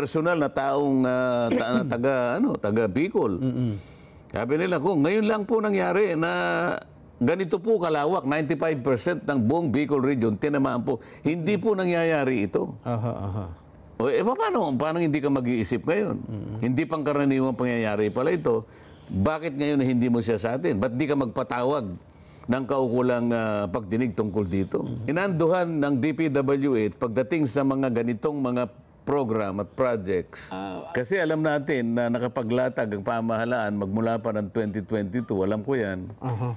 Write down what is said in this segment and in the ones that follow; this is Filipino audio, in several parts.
personal na taong uh, ta taga ano, taga Bicol. Mm-hmm. Sabi nila ko, ngayon lang po nangyari na ganito po kalawak, 95% ng buong Bicol region tinamaan po. Hindi po nangyayari ito. Aha, aha. O, eh, paano? Paano hindi ka mag-iisip ngayon? Mm-hmm. Hindi pang karaniwang pangyayari pala ito. Bakit ngayon hindi mo siya sa atin? Ba't di ka magpatawag? ng kaukulang uh, pagdinig tungkol dito. Inanduhan ng DPWH pagdating sa mga ganitong mga program at projects. Kasi alam natin na nakapaglatag ang pamahalaan magmula pa ng 2022, alam ko yan, uh-huh.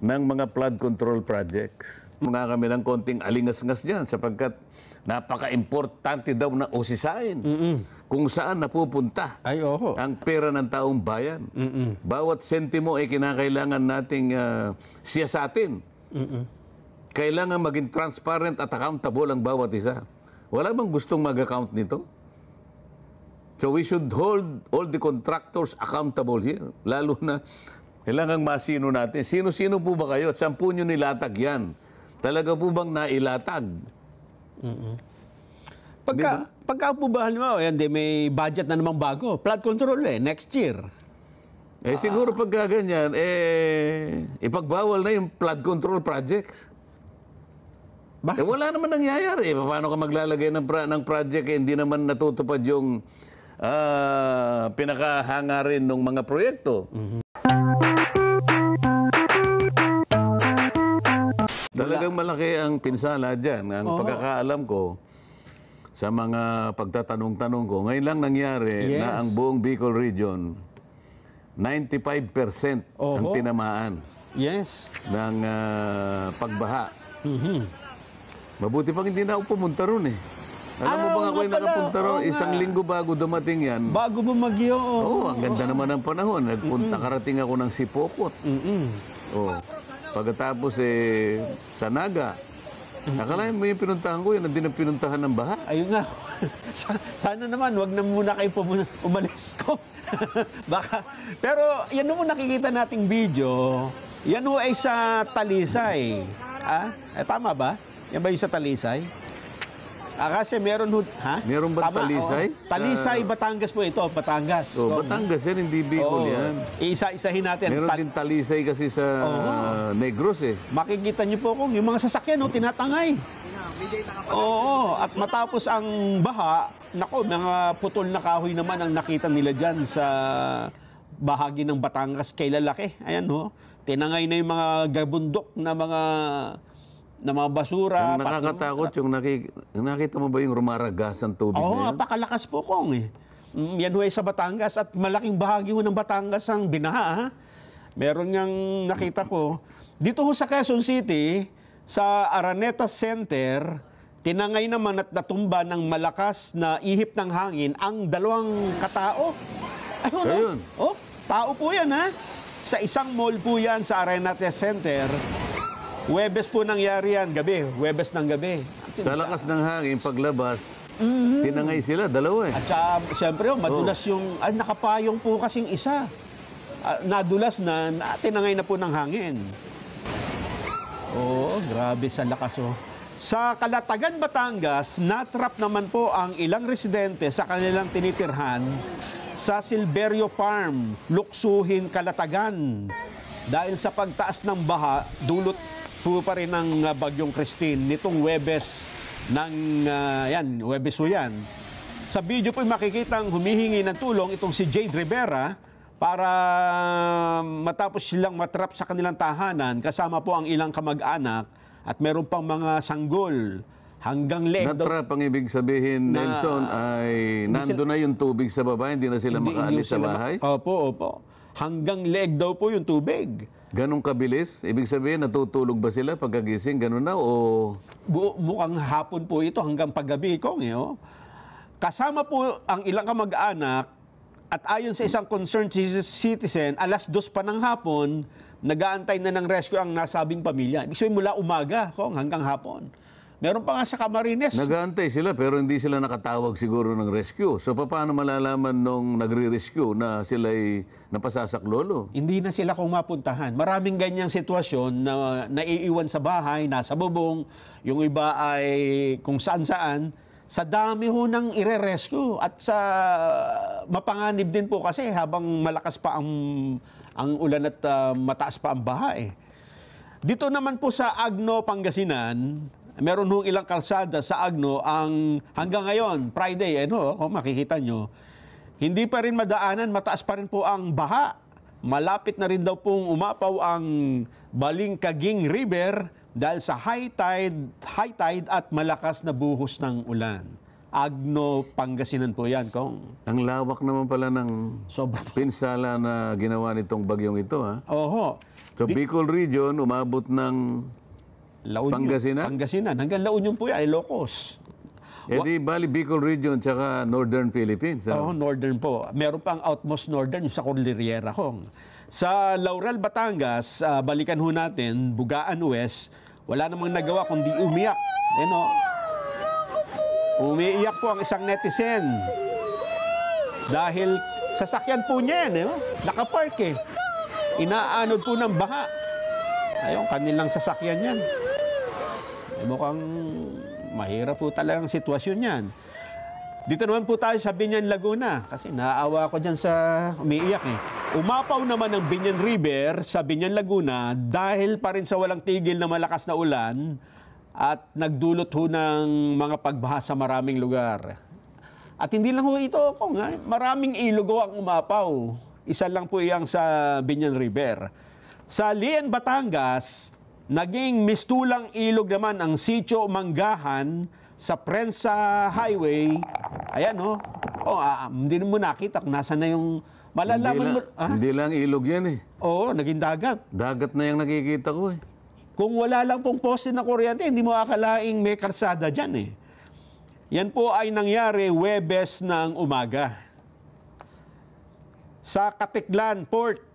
ng mga flood control projects. Mga kami ng konting alingas-ngas dyan sapagkat napaka-importante daw na usisain Mm-mm. kung saan napupunta Ay, oho. ang pera ng taong bayan. Mm-mm. Bawat sentimo ay kinakailangan nating uh, siyasatin. Mm-mm. Kailangan maging transparent at accountable ang bawat isa. Wala bang gustong mag-account nito? So we should hold all the contractors accountable here. Lalo na, kailangang masino natin. Sino-sino po ba kayo? At saan po nyo nilatag yan? Talaga po bang nailatag? Mm-mm. Pagka, diba? pagka po ba, halimbawa, yan, di, may budget na namang bago. Flood control eh, next year. Eh, siguro pagka ganyan, eh, ipagbawal na yung flood control projects. Bakit? Eh, wala naman nangyayari. Eh, paano ka maglalagay ng, pra- ng project eh, hindi naman natutupad yung uh, rin ng mga proyekto. Mm-hmm. Talagang malaki ang pinsala dyan. Ang Oo. pagkakaalam ko, sa mga pagtatanong-tanong ko, ngayon lang nangyari Yes. na ang buong Bicol Region, 95% ang tinamaan Yes. ng ah, pagbaha. Mhm. Mabuti pang hindi na ako pumunta ron eh. Alam mo ah, ba nga yung nakapunta ron? Isang linggo bago dumating yan. Bago bumagyo. Oo, oh, ang ganda naman ng panahon. Nagpunta, karating ako ng Sipokot. Mm-mm. Oo. Pagkatapos eh, sa Naga. Nakalain mo yung pinuntahan ko, yun hindi din pinuntahan ng baha. Ayun nga. Sana naman, wag na muna kayo pumun- umalis ko. Baka. Pero yan mo nakikita nating video, yan ho ay sa Talisay. Ah, eh, tama ba? Yan ba yung sa Talisay? Ah, kasi meron ho, ha? Meron ba Tama, Talisay? oo. Sa- Talisay, Batangas po ito, Batangas. Oh, Oo. Batangas yan, hindi Bicol Oo. yan. isa isahin natin. Meron Ta- din talisay kasi sa Negros eh. Makikita niyo po kung yung mga sasakyan, oh, tinatangay. Oo, at matapos ang baha, nako, mga putol na kahoy naman ang nakita nila dyan sa bahagi ng Batangas kay lalaki. Ayan ho, oh. tinangay na yung mga gabundok na mga na mga basura. Ang nakakatakot yung, nakik- nakita mo ba yung rumaragas ang tubig oh, na yan? napakalakas po kong eh. Mm, Yan huwag sa Batangas at malaking bahagi ho ng Batangas ang binaha. ha? Meron ngang nakita ko. Dito ho sa Quezon City, sa Araneta Center, tinangay naman at natumba ng malakas na ihip ng hangin ang dalawang katao. Ayun, ano? oh. Ayun. Oh, tao po yan ha. Sa isang mall po yan sa Araneta Center. Webes po nangyari yan, gabi. Webes ng gabi. Sa lakas ng hangin, paglabas, mm-hmm. tinangay sila, dalawa eh. At saka, siyempre, oh, madulas oh. yung, ay, nakapayong po kasing isa. Ah, nadulas na, na, tinangay na po ng hangin. Oo, oh, grabe sa lakas oh. Sa Kalatagan, Batangas, natrap naman po ang ilang residente sa kanilang tinitirhan sa Silverio Farm, Luksuhin, Kalatagan. Dahil sa pagtaas ng baha, dulot puno pa rin ng ah, Bagyong Christine nitong Webes ng, uh, yan, Webes ho yan. Sa video po makikita ang humihingi ng tulong itong si Jade Rivera para ah, matapos silang matrap sa kanilang tahanan kasama po ang ilang kamag-anak at meron pang mga sanggol hanggang leg. Natrap ang ibig sabihin, na, Nelson, ay nando na yung tubig sa baba, hindi na sila makaalis sa bahay? opo, opo. Hanggang leg daw po yung tubig. Ganong kabilis? Ibig sabihin, natutulog ba sila pagkagising? Ganon na o... Bu- mukhang hapon po ito hanggang paggabi, Kong. Eh, oh. Kasama po ang ilang kamag-anak at ayon sa isang concerned citizen, alas dos pa ng hapon, nagaantay na ng rescue ang nasabing pamilya. Ibig sabihin, mula umaga, Kong, hanggang hapon. Meron pa nga sa Camarines. Nagaantay sila pero hindi sila nakatawag siguro ng rescue. So paano malalaman nung nagre-rescue na sila ay napasasak lolo? Hindi na sila kung mapuntahan. Maraming ganyang sitwasyon na naiiwan sa bahay, nasa bubong, yung iba ay kung saan-saan. Sa dami ho ng ire-rescue at sa mapanganib din po kasi habang malakas pa ang ang ulan at uh, mataas pa ang baha eh. Dito naman po sa Agno, Pangasinan, meron nung ilang kalsada sa Agno ang hanggang ngayon, Friday, eh, no, kung makikita nyo, hindi pa rin madaanan, mataas pa rin po ang baha. Malapit na rin daw pong umapaw ang Balingkaging River dahil sa high tide, high tide at malakas na buhos ng ulan. Agno, Pangasinan po yan, Kong. Ang lawak naman pala ng Sobra. pinsala na ginawa nitong bagyong ito, ha? Oho. So, Bicol Region, umabot ng La Union. Pangasinan? Pangasinan. Hanggang La Union po yan, Ilocos. E di bali Bicol Region tsaka Northern Philippines. Ano? Oo, Northern po. Meron pang outmost Northern sa Cordillera Hong. Sa Laurel, Batangas, uh, balikan ho natin, Bugaan West, wala namang nagawa kundi umiyak. You eh, know? Umiiyak po ang isang netizen. Dahil sasakyan po niya yan, you eh, nakapark eh. Inaanod po ng baha. Ayun, kanilang sasakyan yan. Eh, mukhang mahirap po talagang sitwasyon yan. Dito naman po tayo sa Binyan Laguna kasi naawa ko dyan sa umiiyak eh. Umapaw naman ang Binyan River sa Binyan Laguna dahil pa rin sa walang tigil na malakas na ulan at nagdulot ho ng mga pagbaha sa maraming lugar. At hindi lang ho ito kung maraming ilog ang umapaw. Isa lang po iyang sa Binyan River. Sa Lien, Batangas, naging mistulang ilog naman ang sityo Manggahan sa Prensa Highway. Ayan, oh. Oh, ah, ah, hindi mo nakita kung nasa na yung malalaman hindi mo. Lang, ah? Hindi lang ilog yan eh. Oo, naging dagat. Dagat na yung nakikita ko eh. Kung wala lang pong poste na kuryente, hindi mo akalaing may karsada dyan eh. Yan po ay nangyari Webes ng umaga. Sa Katiklan Port,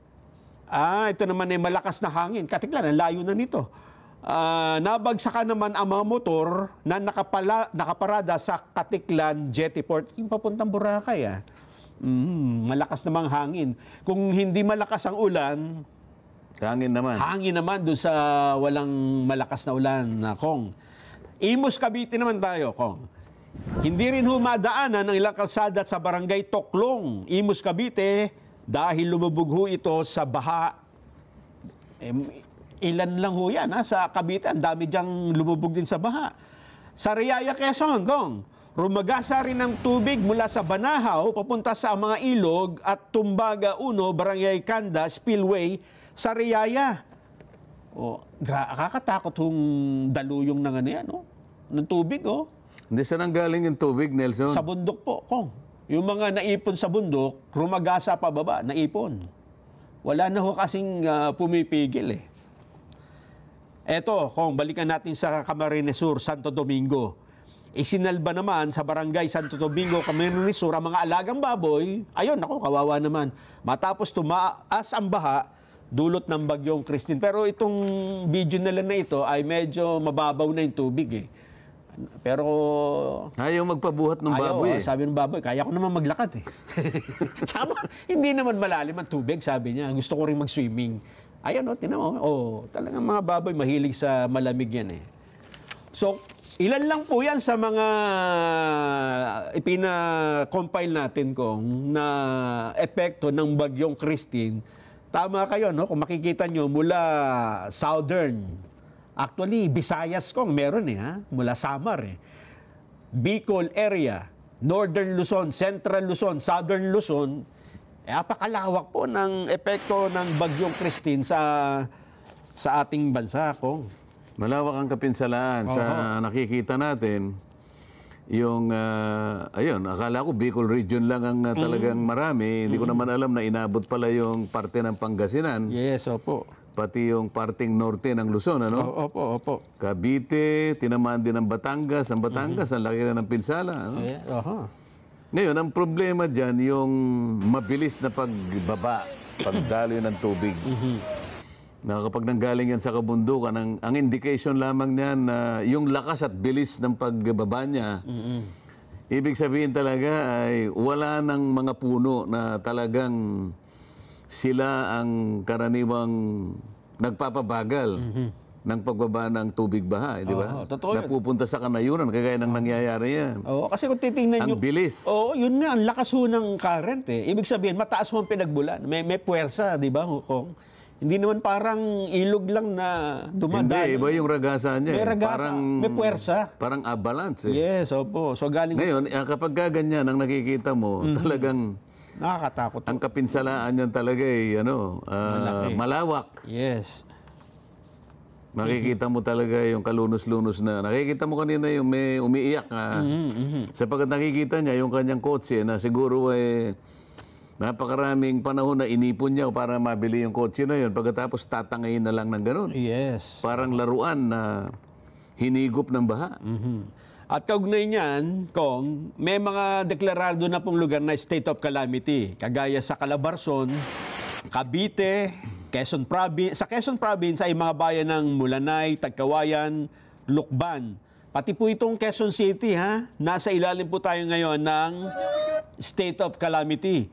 Ah, ito naman ay malakas na hangin. Katiklan, ang layo na nito. Ah, nabagsakan naman ang mga motor na nakapala, nakaparada sa Katiklan Jettyport, yung papuntang Boracay. Ah. Mm, malakas namang hangin. Kung hindi malakas ang ulan, hangin naman. Hangin naman doon sa walang malakas na ulan na Kong. Imus Cavite naman tayo, Kong. Hindi rin humadaanan ng ilang kalsada sa barangay Toklong, Imus Cavite, dahil lumubog ho ito sa baha, eh, ilan lang ho yan, ha? sa Cavite, ang dami diyang lumubog din sa baha. Sa Riyaya, Quezon, Gong, rumagasa rin ang tubig mula sa Banahaw papunta sa mga ilog at Tumbaga 1, Barangay Kanda, Spillway, sa Riyaya. O, gra- kakatakot hong daluyong ng ano yan, no? ng tubig, oh. Hindi, saan ang galing yung tubig, Nelson? Sa bundok po, Kong. Yung mga naipon sa bundok, rumagasa pa baba, naipon. Wala na ho kasing uh, pumipigil eh. Eto, kung balikan natin sa Camarines Sur, Santo Domingo. Isinalba naman sa barangay Santo Domingo, Camarines Sur, ang mga alagang baboy. Ayun, ako, kawawa naman. Matapos tumaas ang baha, dulot ng bagyong Christine. Pero itong video nila na ito ay medyo mababaw na yung tubig eh. Pero... Ayaw magpabuhat ng baboy ayaw, ah, eh. Sabi ng baboy, kaya ko naman maglakad eh. Tsaka, hindi naman malalim ang tubig, sabi niya. Gusto ko rin mag-swimming. Ayan o, oh, tinan mo. Oh, talagang mga baboy mahilig sa malamig yan eh. So, ilan lang po yan sa mga ipina-compile natin kong na epekto ng bagyong Christine. Tama kayo, no? Kung makikita nyo, mula southern Actually, Visayas kong meron eh, ha? mula Samar eh. Bicol area, Northern Luzon, Central Luzon, Southern Luzon, eh, apakalawak po ng epekto ng bagyong Christine sa sa ating bansa kong. Malawak ang kapinsalaan uh-huh. sa nakikita natin. Yung, uh, ayun, akala ko Bicol region lang ang uh, talagang mm. marami. Hindi mm. ko naman alam na inabot pala yung parte ng Pangasinan. Yes, opo pati yung parting norte ng Luzon, ano? O, opo, opo. Cavite, tinamaan din ng Batangas. Ang Batangas, mm-hmm. ang laki na ng pinsala. Ano? Yeah, eh, uh-huh. Ngayon, ang problema dyan, yung mabilis na pagbaba, pagdaloy ng tubig. Mm-hmm. Na kapag nanggaling yan sa kabundukan, ang, ang indication lamang niyan na yung lakas at bilis ng pagbaba niya, mm-hmm. ibig sabihin talaga ay wala ng mga puno na talagang sila ang karaniwang nagpapabagal mm-hmm. ng pagbaba ng tubig baha, eh, di ba? Oo, totoo Napupunta yan. sa kanayunan, kagaya ng nangyayari yan. Oo, kasi kung titingnan ang nyo... Ang bilis. Oo, yun nga, ang lakas ho ng current eh. Ibig sabihin, mataas ho ang pinagbulan. May, may puwersa, di ba, Kung hindi naman parang ilog lang na dumadaan. Hindi, iba eh. yung ragasa niya. May eh. ragasa, parang, may puwersa. Parang avalanche. Eh. Yes, opo. So galing... Ngayon, kapag ganyan ang nakikita mo, mm-hmm. talagang Nakakatakot. Ang kapinsalaan niyan talaga ay eh, ano, uh, malawak. Yes. Makikita mo talaga yung kalunos-lunos na. Nakikita mo kanina yung may umiiyak. Ah. Mm-hmm, mm nakikita niya yung kanyang kotse na siguro ay eh, napakaraming panahon na inipon niya para mabili yung kotse na yun. Pagkatapos tatangayin na lang ng ganun. Yes. Parang laruan na hinigop ng baha. Mm-hmm. At kaugnay niyan, Kong, may mga deklarado na pong lugar na state of calamity, kagaya sa Calabarzon, Cavite, Quezon Province. Sa Quezon Province ay mga bayan ng Mulanay, Tagkawayan, Lukban. Pati po itong Quezon City, ha? Nasa ilalim po tayo ngayon ng state of calamity.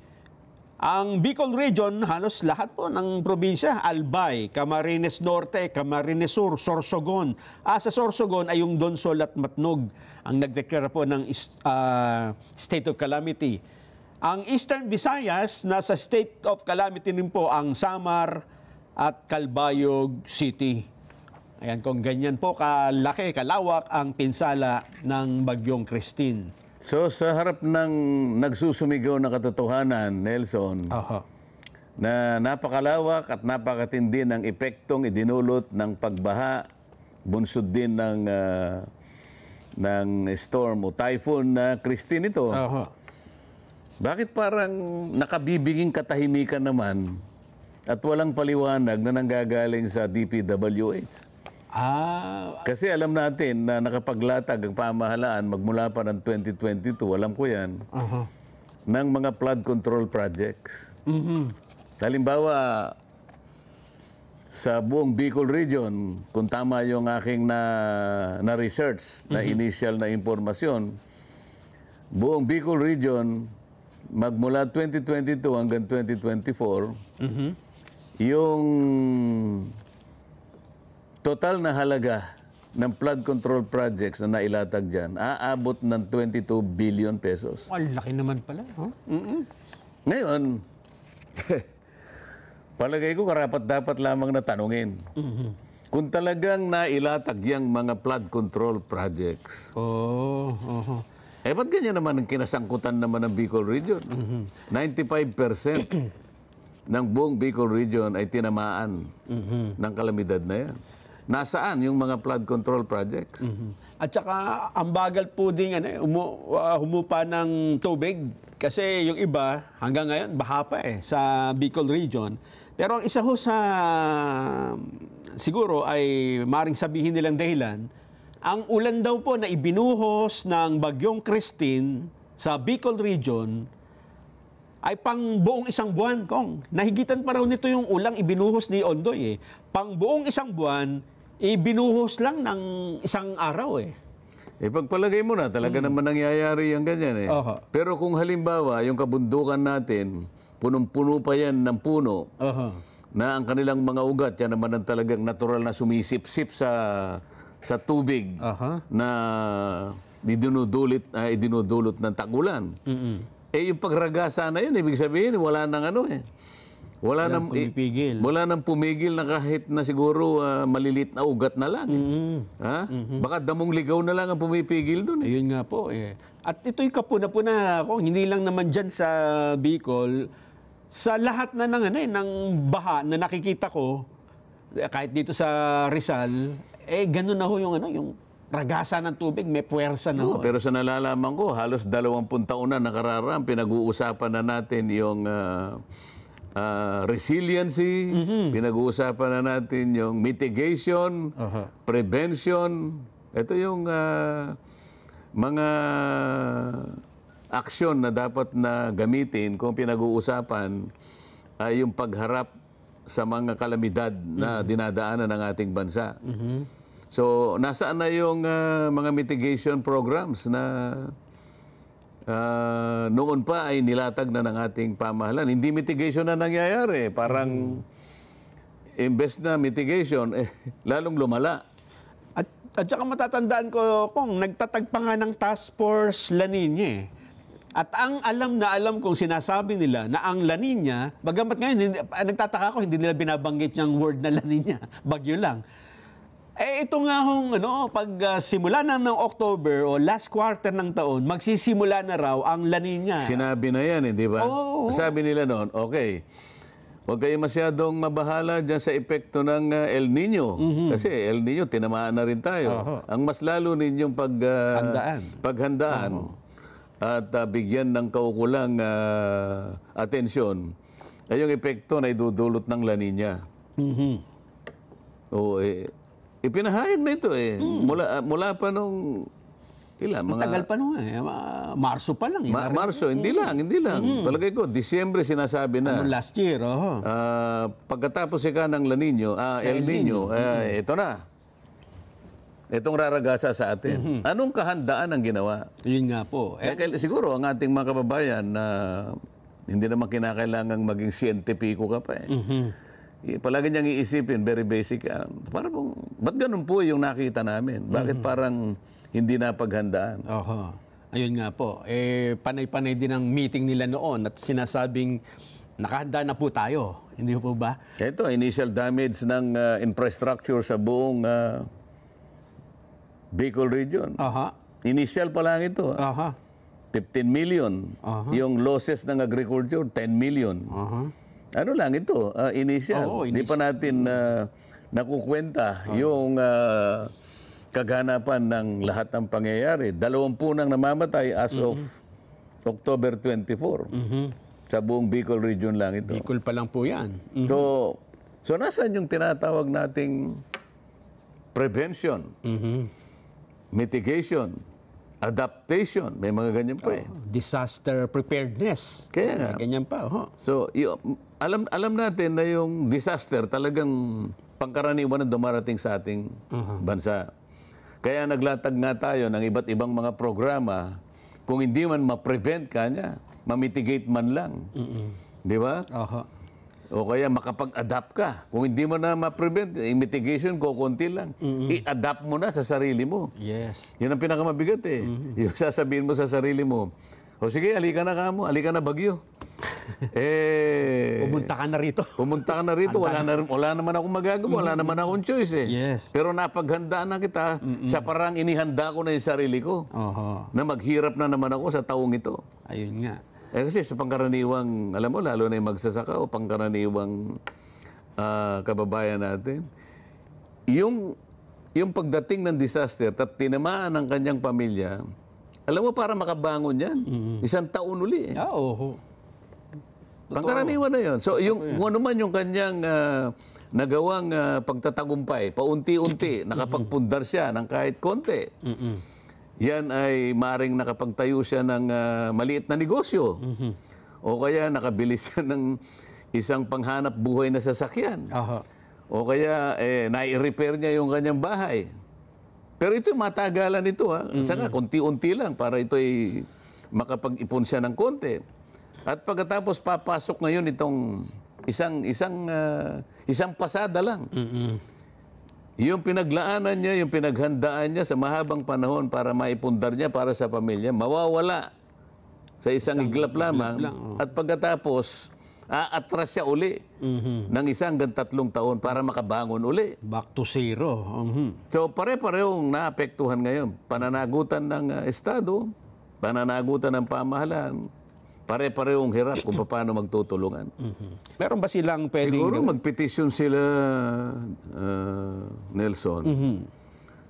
Ang Bicol Region, halos lahat po ng probinsya, Albay, Camarines Norte, Camarines Sur, Sorsogon. Ah, sa Sorsogon ay yung Donsol at Matnog ang nagdeklara po ng uh, state of calamity. Ang Eastern Visayas, nasa state of calamity din po ang Samar at Calbayog City. Ayan, kung ganyan po kalaki, kalawak ang pinsala ng Bagyong Christine. So sa harap ng nagsusumigaw na katotohanan, Nelson, Aha. na napakalawak at napakatindi ng epektong idinulot ng pagbaha, bunsod din ng uh, ng storm o typhoon na Christine ito. Aha. Bakit parang nakabibiging katahimikan naman at walang paliwanag na nanggagaling sa DPWH? Ah, Kasi alam natin na nakapaglatag ang pamahalaan magmula pa ng 2022, alam ko yan, uh-huh. ng mga flood control projects. Mm-hmm. Halimbawa, sa buong Bicol region, kung tama yung aking na, na research, mm-hmm. na initial na impormasyon, buong Bicol region, magmula 2022 hanggang 2024, mm-hmm. yung total na halaga ng flood control projects na nailatag dyan, aabot ng 22 billion pesos. Ang laki naman pala. Huh? Oh. Mm-mm. Ngayon, palagay ko karapat dapat lamang na tanungin. Mm-hmm. Kung talagang nailatag yung mga flood control projects. Oo. Oh, oh. Eh, ba't ganyan naman ang kinasangkutan naman ng Bicol Region? Mm-hmm. 95% ng buong Bicol Region ay tinamaan mm-hmm. ng kalamidad na yan. Nasaan yung mga flood control projects? Mm-hmm. At saka ang bagal po din ano, eh, umu, uh, ah, humupa ng tubig kasi yung iba hanggang ngayon baha pa eh sa Bicol region. Pero ang isa ho sa siguro ay maring sabihin nilang dahilan, ang ulan daw po na ibinuhos ng bagyong Christine sa Bicol region ay pang buong isang buwan, Kong. Nahigitan pa raw nito yung ulang ibinuhos ni Ondoy. Eh. Pang buong isang buwan, eh, binuhos lang ng isang araw eh. Eh, pagpalagay mo na, talaga mm. naman nangyayari yung ganyan eh. Uh-huh. Pero kung halimbawa, yung kabundukan natin, punong-puno pa yan ng puno, uh-huh. na ang kanilang mga ugat, yan naman ang talagang natural na sumisip-sip sa sa tubig uh-huh. na dinudulit, uh, ah, idinudulot ng tagulan. Mm-hmm. Eh, yung pagragasa na yun, ibig sabihin, wala nang ano eh. Wala nang pumipigil. Eh, wala nang pumigil na kahit na siguro uh, malilit na ugat na lang. Eh. Mm-hmm. Ha? Mm-hmm. Baka damong ligaw na lang ang pumipigil doon. Eh. Ayun nga po. Eh. At ito'y kapuna na ako. Hindi lang naman diyan sa Bicol. Sa lahat na ng, ano, eh, ng baha na nakikita ko, eh, kahit dito sa Rizal, eh ganun na ho yung, ano, yung ragasa ng tubig, may puwersa na. Oo, no, eh. pero sa nalalaman ko, halos 20 taon na nakararaan, pinag-uusapan na natin yung uh, uh, resiliency, mm-hmm. pinag-uusapan na natin yung mitigation, uh-huh. prevention. Ito yung uh, mga aksyon na dapat na gamitin kung pinag-uusapan ay uh, yung pagharap sa mga kalamidad na mm-hmm. dinadaanan ng ating bansa. Mm-hmm. So, nasaan na yung uh, mga mitigation programs na Uh, noon pa ay nilatag na ng ating pamahalan. Hindi mitigation na nangyayari. Parang mm. imbes na mitigation, eh, lalong lumala. At, at saka matatandaan ko kung nagtatag pa nga ng task force La Niña. eh. At ang alam na alam kong sinasabi nila na ang La Niña, bagamat ngayon, hindi, ah, nagtataka ko, hindi nila binabanggit yung word na La Niña. bagyo lang. Eh ito nga hong ano, pag uh, simula na ng October o last quarter ng taon, magsisimula na raw ang La Nina. Sinabi na yan, eh, di ba? Oh, oh. Sabi nila noon, okay, huwag kayo masyadong mabahala dyan sa epekto ng uh, El Nino. Mm-hmm. Kasi El Nino, tinamaan na rin tayo. Uh-huh. Ang mas lalo ninyong pag, uh, Handaan. paghandaan uh-huh. at uh, bigyan ng kaukulang uh, atensyon ay eh, yung epekto na idudulot ng La Nina. Mm-hmm. Oo, eh, Ipinahayag na ito eh. Mm. Mula, ah, mula pa nung... Ilan, mga... Tagal pa nung eh. Marso pa lang. Eh. Ma- Marso, hindi mm. lang, hindi lang. Mm. Palagay ko, Disyembre sinasabi na. Ano last year, oh. Uh, pagkatapos ka ng La Nino, uh, ah, El, El Nino, Nino. Uh, eh, mm. ito na. Itong raragasa sa atin. Mm-hmm. Anong kahandaan ang ginawa? Yun nga po. Eh, eh Kaya, siguro ang ating mga kababayan na uh, hindi naman kinakailangang maging siyentipiko ka pa eh. Mm-hmm palagi niyang iisipin, very basic. Uh, para pong, ba't ganun po yung nakita namin? Bakit mm-hmm. parang hindi napaghandaan? Oho. Ayun nga po. Eh, panay-panay din ang meeting nila noon at sinasabing nakahanda na po tayo. Hindi po ba? Ito, initial damage ng uh, infrastructure sa buong uh, Bicol region. Aha. Initial pa lang ito. Aha. 15 million. Aha. Yung losses ng agriculture, 10 million. Aha ano lang ito, uh, initial. Oo, initial. Di pa natin uh, nakukwenta uh yung uh, ah, kaganapan ng lahat ng pangyayari. Dalawampu nang namamatay as mm-hmm. of October 24. Mm-hmm. Sa buong Bicol region lang ito. Bicol pa lang po yan. Mm-hmm. So, so nasaan yung tinatawag nating prevention, mm-hmm. mitigation, Adaptation, may mga ganyan pa eh. Oh, disaster preparedness. Kaya nga. Ganyan pa, oh. So, yung, alam, alam natin na yung disaster talagang pangkaraniwan na dumarating sa ating uh-huh. bansa. Kaya naglatag nga tayo ng iba't ibang mga programa kung hindi man ma-prevent kanya, niya, ma-mitigate man lang. Mm-mm. Di ba? Aha. Uh-huh. O kaya makapag-adapt ka. Kung hindi mo na ma-prevent, eh, mitigation ko konti lang. Mm-hmm. I-adapt mo na sa sarili mo. Yes. Yan ang pinakamabigat eh. Mm-hmm. Yung sasabihin mo sa sarili mo, o sige, alika na ka mo, alika na Bagyo. eh, pumunta ka na rito. Pumunta ka na rito. wala, na, wala naman akong magagawa. Wala naman akong choice eh. Yes. Pero napaghandaan na kita Mm-mm. sa parang inihanda ko na yung sarili ko. Oho. Na maghirap na naman ako sa taong ito. Ayun nga. Eh kasi sa pangkaraniwang, alam mo, lalo na yung magsasaka o pangkaraniwang uh, kababayan natin, yung, yung pagdating ng disaster at tinamaan ng kanyang pamilya, alam mo, para makabangon yan. Mm-hmm. Isang taon uli. Eh. Ah, oo. Pangkaraniwan na yon. So, yung, kung ano man yung kanyang uh, nagawang uh, pagtatagumpay, paunti-unti, nakapagpundar siya ng kahit konti. Mm-hmm yan ay maring nakapagtayo siya ng uh, maliit na negosyo. Mm-hmm. O kaya nakabili siya ng isang panghanap buhay na sasakyan. Aha. O kaya eh, nai-repair niya yung kanyang bahay. Pero ito, matagalan ito. Ha? Mm-hmm. Saka, konti-unti lang para ito ay makapag-ipon siya ng konti. At pagkatapos papasok ngayon itong isang isang uh, isang pasada lang. Mm-hmm. Yung pinaglaanan niya, yung pinaghandaan niya sa mahabang panahon para maipundar niya para sa pamilya, mawawala sa isang, isang iglap lamang. Lang, oh. At pagkatapos, aatras siya uli mm-hmm. ng isang hanggang tatlong taon para makabangon uli. Back to zero. Mm-hmm. So pare-parehong naapektuhan ngayon. Pananagutan ng uh, Estado, pananagutan ng pamahalaan, pare-parehong hirap kung paano magtutulungan. Mm-hmm. Meron ba silang pwedeng... Siguro magpetisyon sila, uh, Nelson. Mm-hmm.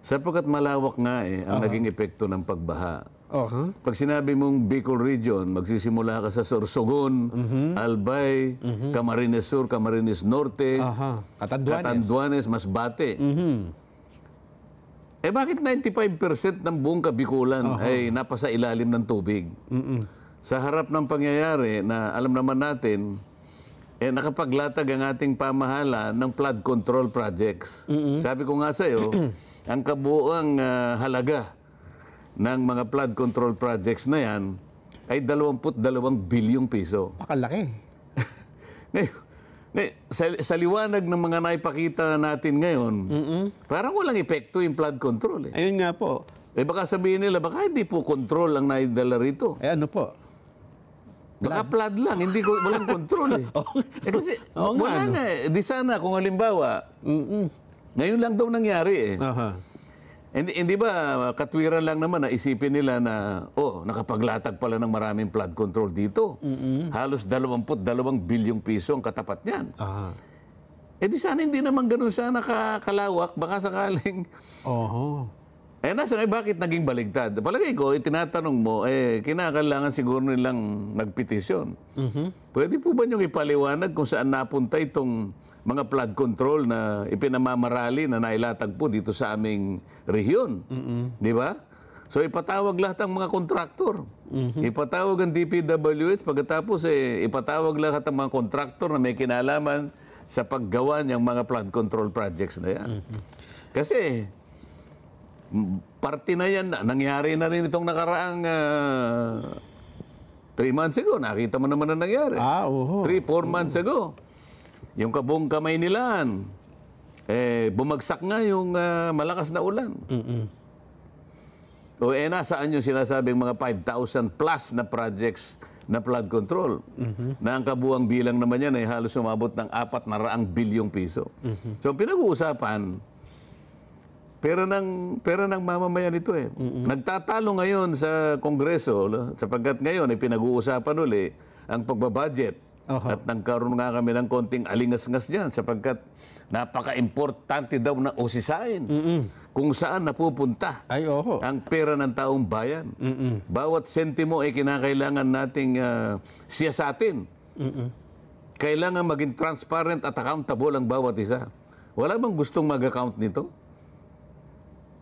Sapagkat malawak nga eh, ang uh-huh. naging epekto ng pagbaha. Uh-huh. Pag sinabi mong Bicol Region, magsisimula ka sa Sorsogon, uh-huh. Albay, uh-huh. Camarines Sur, Camarines Norte, uh-huh. Katanduanes. Katanduanes, Masbate. Uh-huh. Eh bakit 95% ng buong Kabikulan uh-huh. ay napasa ilalim ng tubig? Uh-huh sa harap ng pangyayari na alam naman natin, eh, nakapaglatag ang ating pamahala ng flood control projects. Mm-hmm. Sabi ko nga sa'yo, ang kabuuang uh, halaga ng mga flood control projects na yan ay 22 bilyong piso. Pakalaki. ngayon, ngayon, sa, sa liwanag ng mga naipakita natin ngayon, mm-hmm. parang walang epekto yung flood control. Eh. Ayun nga po. Eh baka sabihin nila, baka hindi po control ang naidala rito. Eh ano po? Blood? Mga flood lang, hindi ko, walang control eh. eh kasi, Oo nga, wala ano? nga eh. Di sana, kung halimbawa, Mm-mm. ngayon lang daw nangyari eh. And, Hindi, hindi ba katwiran lang naman na isipin nila na, oh, nakapaglatag pala ng maraming flood control dito. Halos 22 bilyong piso ang katapat niyan. Aha. Eh di sana hindi naman ganun sana kakalawak, baka sakaling Oho. Eh, nasa eh, bakit naging baligtad? Palagay ko, itinatanong eh, mo, eh, kinakailangan siguro nilang nagpetisyon. Mm-hmm. Pwede po ba niyong ipaliwanag kung saan napunta itong mga flood control na ipinamamarali na nailatag po dito sa aming rehiyon? Mm-hmm. Di ba? So ipatawag lahat ang mga kontraktor. Mm-hmm. Ipatawag ang DPWH pagkatapos eh, ipatawag lahat ang mga kontraktor na may kinalaman sa paggawa ng mga flood control projects na yan. Mm-hmm. Kasi parte na yan. Nangyari na rin itong nakaraang uh, three months ago. Nakita mo naman na nangyari. Ah, oho. Three, four months ago. Yung kabuong kamay nila, eh, bumagsak nga yung uh, malakas na ulan. Mm-mm. O eh, nasaan yung sinasabing mga 5,000 plus na projects na flood control? Mm-hmm. Na ang kabuang bilang naman yan ay eh, halos umabot ng 400 bilyong piso. Mm-hmm. So, pinag-uusapan, Pera ng, pera ng mamamayan ito eh. Mm-hmm. Nagtatalo ngayon sa Kongreso sapagkat ngayon ay eh, pinag-uusapan uli ang pagbabudget. Uh-huh. At nagkaroon nga kami ng konting alingas-ngas dyan sapagkat napaka-importante daw na usisain mm-hmm. kung saan napupunta ay, oho. ang pera ng taong bayan. Mm-hmm. Bawat sentimo ay kinakailangan nating uh, ah, siyasatin. Mm-hmm. Kailangan maging transparent at accountable ang bawat isa. Wala bang gustong mag-account nito?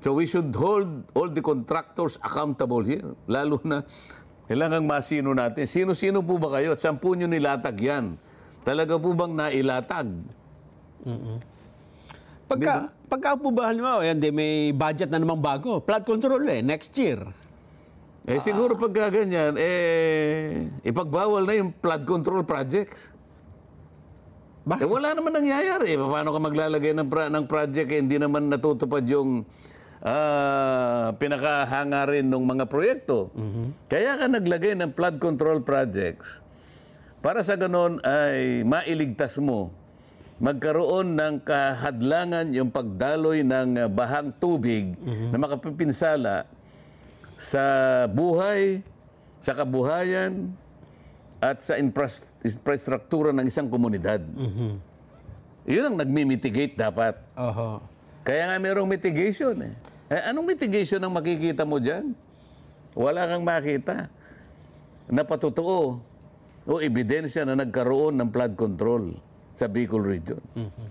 So we should hold all the contractors accountable here. Lalo na, kailangang masino natin. Sino-sino po ba kayo? At saan po nyo nilatag yan? Talaga po bang nailatag? Mm-mm. Pagka, diba? pagka po ba, halimbawa, yan, di, may budget na naman bago. Flood control eh, next year. Eh, ah. siguro pagka ganyan, eh, ipagbawal na yung flood control projects. Bakit? Eh, wala naman nangyayari. Eh, paano ka maglalagay ng, pra- ng project eh, hindi naman natutupad yung uh, pinakahanga rin ng mga proyekto. Mm-hmm. Kaya ka naglagay ng flood control projects para sa ganon ay mailigtas mo magkaroon ng kahadlangan yung pagdaloy ng ah, bahang tubig mm-hmm. na makapipinsala sa buhay, sa kabuhayan, at sa infras- infrastruktura ng isang komunidad. Mm-hmm. Yun ang nagmi-mitigate dapat. Uh-huh. Kaya nga mayroong mitigation eh. Eh, anong mitigation ang makikita mo dyan? Wala kang makita na o ebidensya na nagkaroon ng flood control sa Bicol region. Mm-hmm.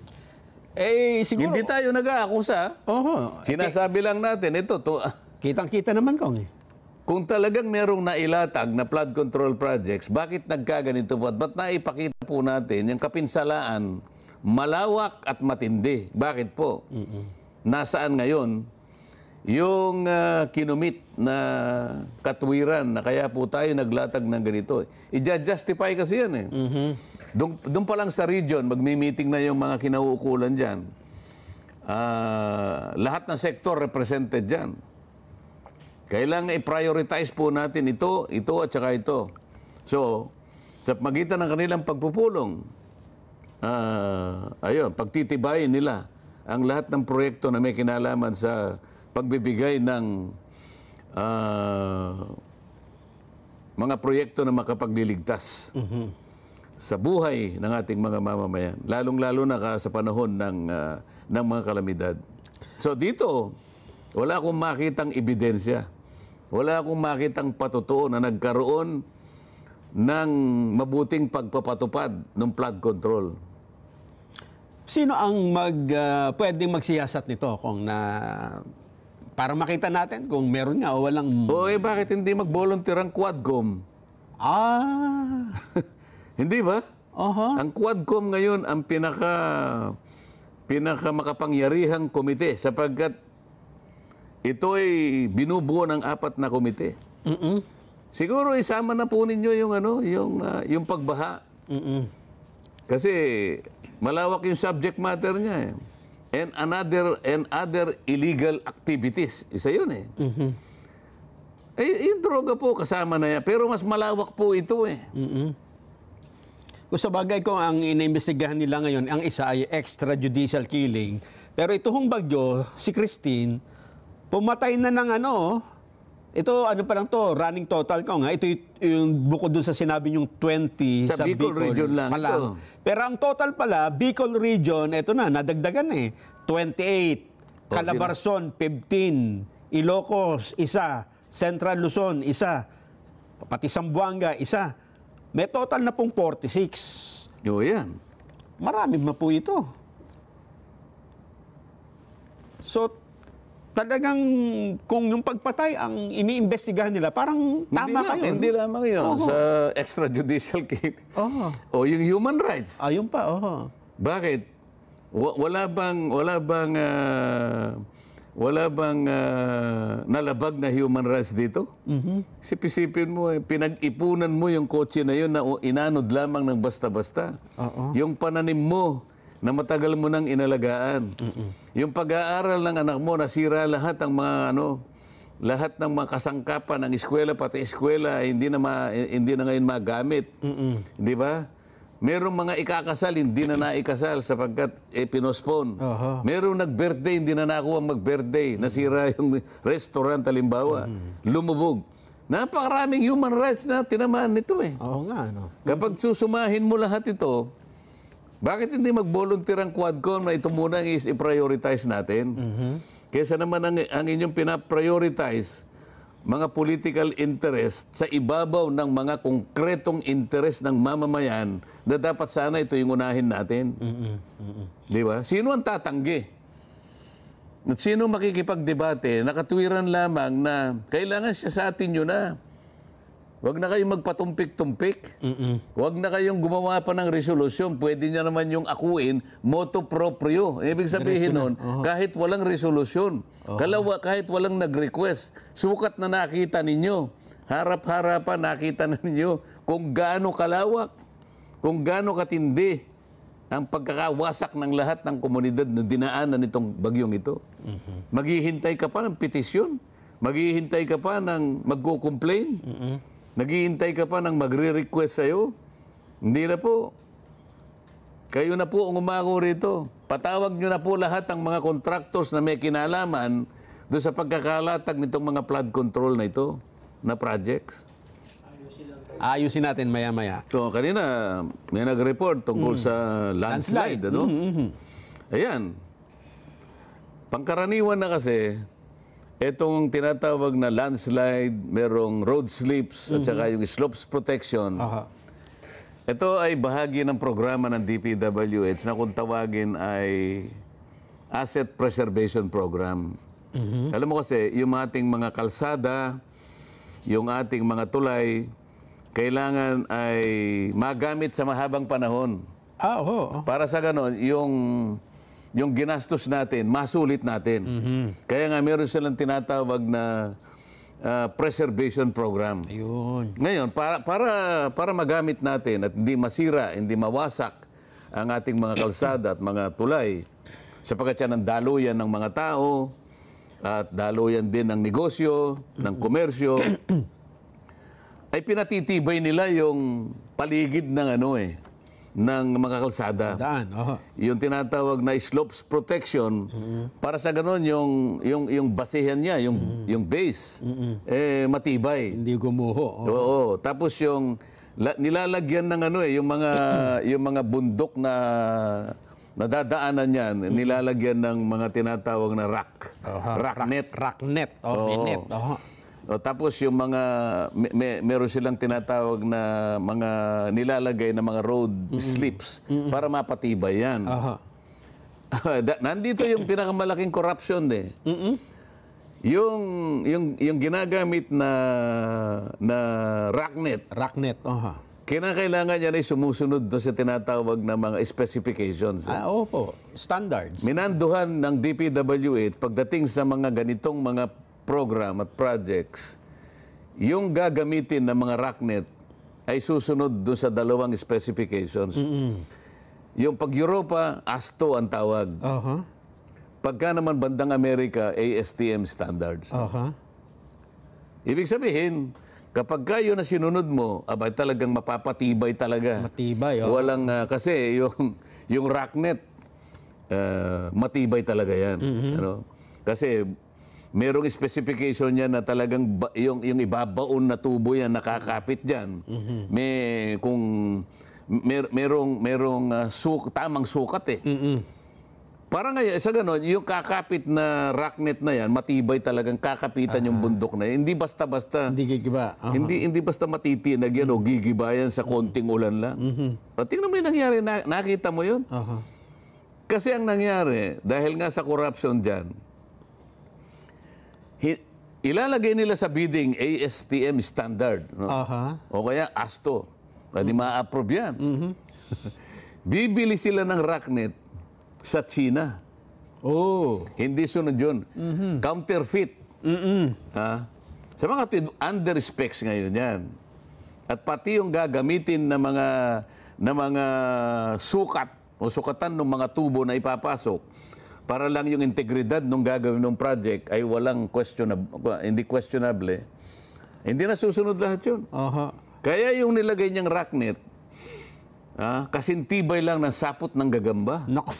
Eh, siguro... Hindi tayo nag-aakusa. Oo. Sinasabi lang natin, ito, to... Ah, Kitang-kita naman kong eh. Kung talagang merong nailatag na flood control projects, bakit nagkaganito po? At ba't naipakita po natin yung kapinsalaan malawak at matindi? Bakit po? Mm-mm. Nasaan ngayon yung uh, kinumit na katwiran na kaya po tayo naglatag ng ganito. Eh, i-justify kasi yan eh. Mm-hmm. Doon, doon pa lang sa region, magmi-meeting na yung mga kinauukulan dyan. Uh, lahat ng sector represented dyan. Kailangan i-prioritize po natin ito, ito at saka ito. So, sa magitan ng kanilang pagpupulong, uh, ayun, pagtitibayin nila ang lahat ng proyekto na may kinalaman sa pagbibigay ng uh, mga proyekto na makapagliligtas mm-hmm. sa buhay ng ating mga mamamayan, lalong-lalo na sa panahon ng, uh, ng mga kalamidad. So dito, wala akong makitang ebidensya. Wala akong makitang patutuo na nagkaroon ng mabuting pagpapatupad ng flood control. Sino ang mag, uh, pwedeng magsiyasat nito kung na para makita natin kung meron nga o walang... O eh, bakit hindi mag-volunteer ang Quadcom? Ah! hindi ba? Uh-huh. Ang Quadcom ngayon ang pinaka pinaka makapangyarihang komite sapagkat ito ay binubuo ng apat na komite. Mm-mm. Siguro isama na po ninyo yung ano, yung uh, yung pagbaha. Mm-mm. Kasi malawak yung subject matter niya eh and another and other illegal activities. Isa yun eh. Mm-hmm. Eh, yung droga po kasama na yan. Pero mas malawak po ito eh. Mm-hmm. Kung sa bagay kung ang inimbestigahan nila ngayon, ang isa ay extrajudicial killing. Pero ito hong bagyo, si Christine, pumatay na ng ano, ito, ano pa lang to, running total ko nga. Ito yung bukod dun sa sinabi yung 20 sa, sa Bicol, Bicol region lang. Palang. Pero ang total pala, Bicol region, ito na, nadagdagan eh. 28, Calabarzon, 15, Ilocos, isa, Central Luzon, isa, pati Sambuanga, isa. May total na pong 46. Oo yan. Marami na po ito. So, talagang kung yung pagpatay ang iniimbestigahan nila, parang tama hindi kayo. hindi lamang yun. Oho. Sa extrajudicial case. Oho. O yung human rights. Ayun pa, oho. Bakit? W- wala bang, wala bang, uh, wala bang uh, nalabag na human rights dito? Mm-hmm. Sipisipin mo, eh, pinag-ipunan mo yung kotse na yun na inanod lamang ng basta-basta. uh Yung pananim mo na matagal mo nang inalagaan. Mm-mm yung pag-aaral ng anak mo, nasira lahat ng mga ano, lahat ng mga kasangkapan ng eskwela, pati eskwela, eh, hindi na, ma, eh, hindi na ngayon magamit. Mm-mm. Di ba? Merong mga ikakasal, hindi na naikasal sapagkat eh, pinospon. Uh-huh. Merong nag-birthday, hindi na nakuha mag-birthday. Nasira yung restaurant, halimbawa. Mm-hmm. Lumubog. Napakaraming human rights na tinamaan nito eh. Oo nga. Ano? Kapag susumahin mo lahat ito, bakit hindi mag-volunteer ang QuadCon na ito muna is i-prioritize natin? Mm-hmm. Kesa naman ang, ang inyong pinaprioritize mga political interest sa ibabaw ng mga konkretong interest ng mamamayan na dapat sana ito yung unahin natin. Mm-hmm. Di ba? Sino ang tatanggi? At sino makikipagdebate, nakatwiran lamang na kailangan siya sa atin yun na. Huwag na kayong magpatumpik-tumpik. Huwag na kayong gumawa pa ng resolusyon. Pwede niya naman yung akuin moto proprio. Ibig sabihin nun, kahit walang resolusyon, uh kahit walang nag-request, sukat na nakita ninyo, harap-harapan nakita na ninyo kung gaano kalawak, kung gaano katindi ang pagkakawasak ng lahat ng komunidad na dinaanan nitong bagyong ito. Mm Maghihintay ka pa ng petisyon. Maghihintay ka pa ng magko-complain. Mm -hmm. Naghihintay ka pa ng magre-request sa'yo? Hindi na po. Kayo na po ang umako rito. Patawag nyo na po lahat ang mga contractors na may kinalaman doon sa pagkakalatag nitong mga flood control na ito, na projects. Ayusin natin maya-maya. So, kanina, may nag-report tungkol mm. sa landslide. landslide. Ano? Mm-hmm. mm-hmm. Ayan. Pangkaraniwan na kasi, Itong tinatawag na landslide, merong road slips at saka mhm. yung slopes protection. Aha. Ito ay bahagi ng programa ng DPWH na kung tawagin ay Asset Preservation Program. Mm-hmm. Alam mo kasi, yung ating mga kalsada, yung ating mga tulay, kailangan ay magamit sa mahabang panahon. Ah, oo. Oh, oh. Para sa ganon, yung yung ginastos natin, masulit natin. Mm-hmm. Kaya nga meron silang tinatawag na uh, preservation program. Ayun. Ngayon, para, para, para magamit natin at hindi masira, hindi mawasak ang ating mga kalsada at mga tulay, sapagkat yan ang daluyan ng mga tao at daluyan din ng negosyo, ng komersyo, ay pinatitibay nila yung paligid ng ano eh, ng mga kalsada. Daan, oh. Yung tinatawag na slopes protection, mm -hmm. para sa ganun yung, yung, yung basehan niya, yung, mm -hmm. yung base, mm -hmm. eh, matibay. Hindi gumuho. Oh. Oo, Tapos yung la, nilalagyan ng ano eh, yung mga, yung mga bundok na nadadaanan niyan, mm -hmm. nilalagyan ng mga tinatawag na rack. Uh -huh. Rack net. Rack net. Oh, oh. net. Oh. O, tapos yung mga, may, may, meron silang tinatawag na mga nilalagay na mga road mm-hmm. slips mm-hmm. para mapatibay yan. Aha. Nandito yung pinakamalaking corruption eh. Mm-hmm. Yung, yung, yung ginagamit na, na racknet. Racknet, aha. Kinakailangan niya ay sumusunod doon sa tinatawag na mga specifications. Eh. Ah, opo. Standards. Minanduhan ng DPWH pagdating sa mga ganitong mga program at projects, yung gagamitin ng mga RACnet ay susunod doon sa dalawang specifications. Mm -hmm. Yung pag-Europa, ASTO ang tawag. Uh -huh. Pagka naman bandang Amerika, ASTM standards. Uh -huh. Ibig sabihin, kapag kayo na sinunod mo, abay talagang mapapatibay talaga. Matibay, oh. Walang, uh, kasi yung, yung RACnet, uh, matibay talaga yan. Mm -hmm. ano? Kasi merong specification niya na talagang ba, yung, yung ibabaon na tubo yan, nakakapit diyan Mm-hmm. May, kung, mer, merong, merong uh, suk, tamang sukat eh. Mm-hmm. Para ngayon, sa ganun, yung kakapit na racknet na yan, matibay talagang kakapitan uh-huh. yung bundok na yan. Hindi basta-basta. Hindi gigiba. Uh-huh. Hindi, hindi basta matitinag yan mm-hmm. o gigiba yan sa mm-hmm. konting ulan lang. Mm-hmm. tingnan mo yung nangyari, nakita mo yun? Uh-huh. Kasi ang nangyari, dahil nga sa corruption dyan, ilalagay nila sa bidding ASTM standard. No? Uh-huh. O kaya ASTO. Pwede mm-hmm. ma-approve yan. Mm-hmm. Bibili sila ng racknet sa China. Oh. Hindi sunod yun. Mm-hmm. Counterfeit. Mm-mm. Ha? Sa mga under specs ngayon yan. At pati yung gagamitin ng mga ng mga sukat o sukatan ng mga tubo na ipapasok para lang yung integridad nung gagawin ng project ay walang questionable, hindi questionable, eh. hindi na susunod lahat yun. Uh-huh. Kaya yung nilagay niyang racknet, ah, kasintibay lang ng sapot ng gagamba. Nako.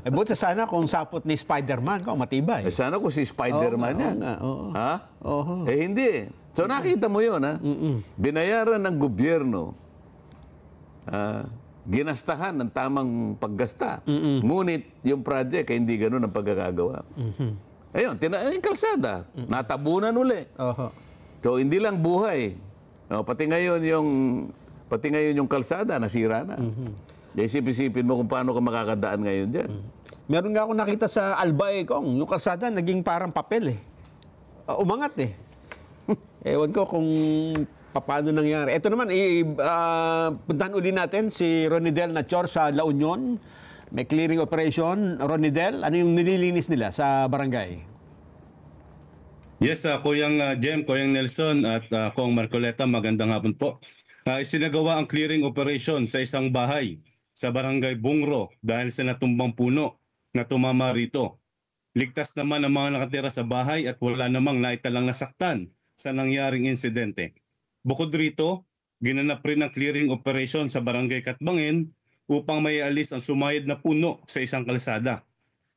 eh, buti sana kung sapot ni Spider-Man, kung matibay. Eh, sana kung si Spider-Man oh, yan. Oh, oh, ha? Oh, oh. Eh, hindi. Eh. So, nakita mo yun, ha? Mm-mm. Binayaran ng gobyerno ah, ginastahan ng tamang paggasta. Mm-mm. Ngunit yung project ay hindi ganun ang pagkakagawa. Mm-hmm. Ayun, tinaan yung kalsada. Mm-mm. Natabunan uli. Oho. So, hindi lang buhay. No, pati ngayon yung pati ngayon yung kalsada nasira na. Mm-hmm. Eh, Isip-isipin mo kung paano ka makakadaan ngayon diyan. Mm-hmm. Meron nga ako nakita sa Albay, eh, Kong, yung kalsada naging parang papel eh. Uh, umangat eh. Ewan ko kung paano nangyari. Ito naman, i, uh, puntahan uli natin si Ronidel Nachor sa La Union. May clearing operation. Ronidel, ano yung nililinis nila sa barangay? Yes, uh, ah, Kuyang uh, ah, Jem, Kuyang Nelson at uh, Kong Marcoleta, magandang hapon po. Uh, isinagawa ang clearing operation sa isang bahay sa barangay Bungro dahil sa natumbang puno na tumama rito. Ligtas naman ang mga nakatira sa bahay at wala namang naitalang nasaktan sa nangyaring insidente. Bukod rito, ginanap rin ang clearing operation sa Barangay Katbangin upang maialis ang sumayad na puno sa isang kalsada.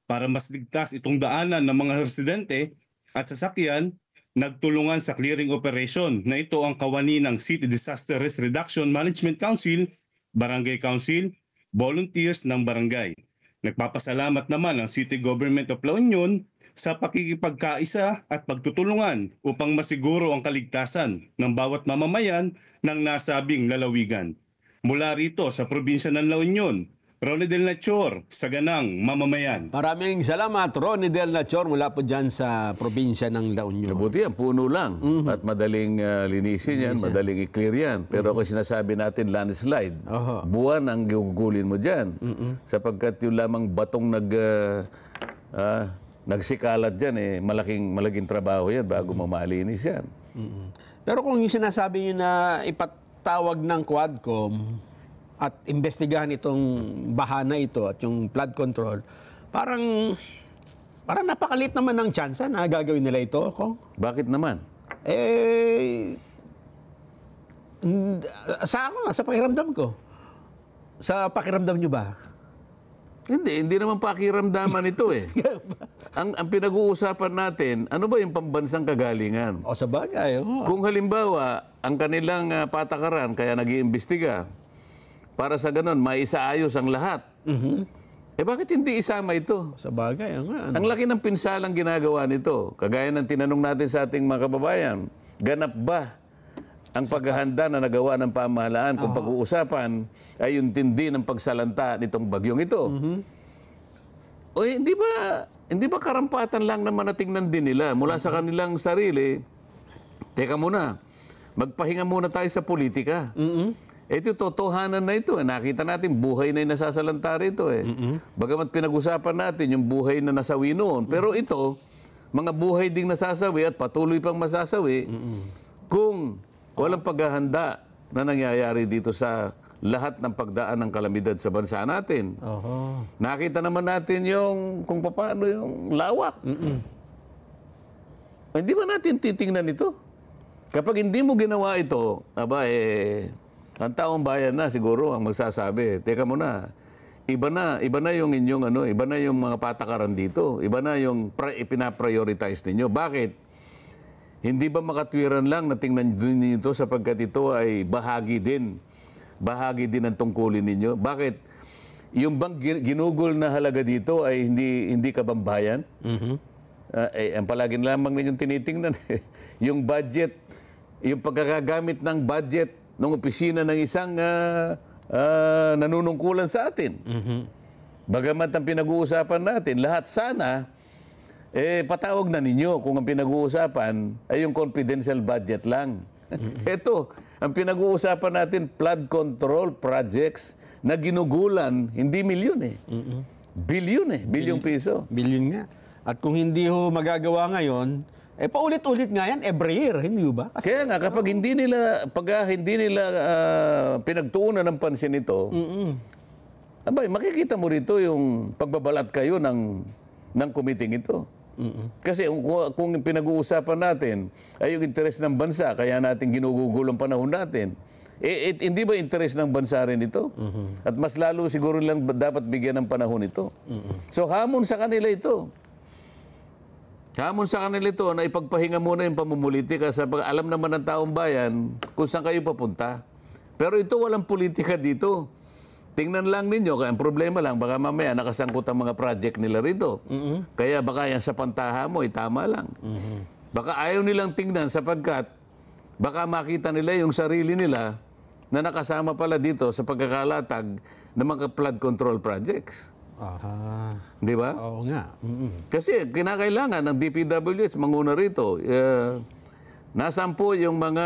Para mas ligtas itong daanan ng mga residente at sasakyan, nagtulungan sa clearing operation na ito ang kawani ng City Disaster Risk Reduction Management Council, Barangay Council, volunteers ng barangay. Nagpapasalamat naman ang City Government of La Union sa pakikipagkaisa at pagtutulungan upang masiguro ang kaligtasan ng bawat mamamayan ng nasabing lalawigan. Mula rito sa probinsya ng La Union, Ronnie Del Nachor sa Ganang, Mamamayan. Maraming salamat, Ronnie Del Nachor, mula po dyan sa probinsya ng La Union. Mabuti yan, puno lang. Mm-hmm. At madaling uh, linisin yan, madaling i-clear yan. Pero mm-hmm. kung sinasabi natin landslide, uh-huh. buwan ang gugulin mo dyan. Mm-hmm. Sapagkat yung lamang batong nag... Uh, uh, nagsikalat dyan, eh, malaking, malaking trabaho yan bago mamalinis yan. Mm-hmm. Pero kung yung sinasabi niyo na ipatawag ng Quadcom at investigahan itong bahana ito at yung flood control, parang parang napakalit naman ng chance na gagawin nila ito, Kong. Bakit naman? Eh, sa ako, sa pakiramdam ko. Sa pakiramdam nyo ba? Hindi, hindi naman pakiramdaman ito eh. ang, ang pinag-uusapan natin, ano ba yung pambansang kagalingan? O sa bagay. Oh. Kung halimbawa, ang kanilang uh, patakaran, kaya nag iimbestiga para sa ganun, maisaayos ang lahat. Mm-hmm. Eh bakit hindi isama ito? Sa bagay. Ano? Ang laki ng pinsalang ginagawa nito. Kagaya ng tinanong natin sa ating mga kababayan, ganap ba ang paghahanda na nagawa ng pamahalaan kung pag-uusapan ay yung tindi ng pagsalanta nitong bagyong ito. Mm-hmm. O hindi ba hindi ba karampatan lang na tingnan din nila mula sa mm-hmm. kanilang sarili? Teka muna, magpahinga muna tayo sa politika. Mm-hmm. Eh, ito, totohanan na ito. Nakita natin, buhay na yung nasasalanta rito. Eh. Mm-hmm. Bagamat pinag-usapan natin yung buhay na nasawi noon. Pero mm-hmm. ito, mga buhay ding nasasawi at patuloy pang masasawi mm-hmm. kung walang paghahanda na nangyayari dito sa lahat ng pagdaan ng kalamidad sa bansa natin. Oho. Nakita naman natin yung kung paano yung lawak. Mm-mm. Hindi eh, ba natin titingnan ito? Kapag hindi mo ginawa ito, aba eh, ang taong bayan na siguro ang magsasabi, teka mo na, iba na, iba na yung inyong ano, iba na yung mga patakaran dito, iba na yung pinaprioritize ninyo. Bakit? Hindi ba makatwiran lang na tingnan ninyo ito sapagkat ito ay bahagi din bahagi din ng tungkulin ninyo? Bakit? Yung bang ginugol na halaga dito ay hindi hindi kabambayan? Mm-hmm. Uh, eh, ang palagi lamang ninyong tinitingnan. yung budget, yung pagkakagamit ng budget ng opisina ng isang uh, uh, nanunungkulan sa atin. Mm-hmm. Bagamat ang pinag-uusapan natin, lahat sana, eh, patawag na ninyo kung ang pinag-uusapan ay yung confidential budget lang. Mm-hmm. Ito, Ang pinag-uusapan natin, flood control projects na ginugulan, hindi milyon eh. Mm-mm. Bilyon eh. Bilyong piso. Bilyon nga. At kung hindi ho magagawa ngayon, eh paulit-ulit nga yan every year, hindi ba? Kasi, Kaya nga kapag hindi nila pag ah, hindi nila uh, pinagtuunan ng pansin ito, Mm-mm. abay makikita mo rito yung pagbabalat kayo ng ng kumiting ito mm Kasi kung, kung pinag-uusapan natin ay yung interes ng bansa, kaya natin ginugugol ang panahon natin. Eh, it, hindi ba interes ng bansa rin ito? Mm-hmm. At mas lalo siguro lang dapat bigyan ng panahon ito. Mm-hmm. So hamon sa kanila ito. Hamon sa kanila ito na ipagpahinga muna yung pamumulitika sa pag alam naman ng taong bayan kung saan kayo papunta. Pero ito walang politika dito. Tingnan lang ninyo, kaya ang problema lang, baka mamaya nakasangkot ang mga project nila rito. Mm-hmm. Kaya baka yan sa pantaha mo, itama eh, lang. Mm-hmm. Baka ayaw nilang tingnan sapagkat baka makita nila yung sarili nila na nakasama pala dito sa pagkakalatag ng mga flood control projects. Aha. Di ba? Oo nga. Mm-hmm. Kasi kinakailangan ng DPWH manguna rito. Uh, eh, nasan po yung mga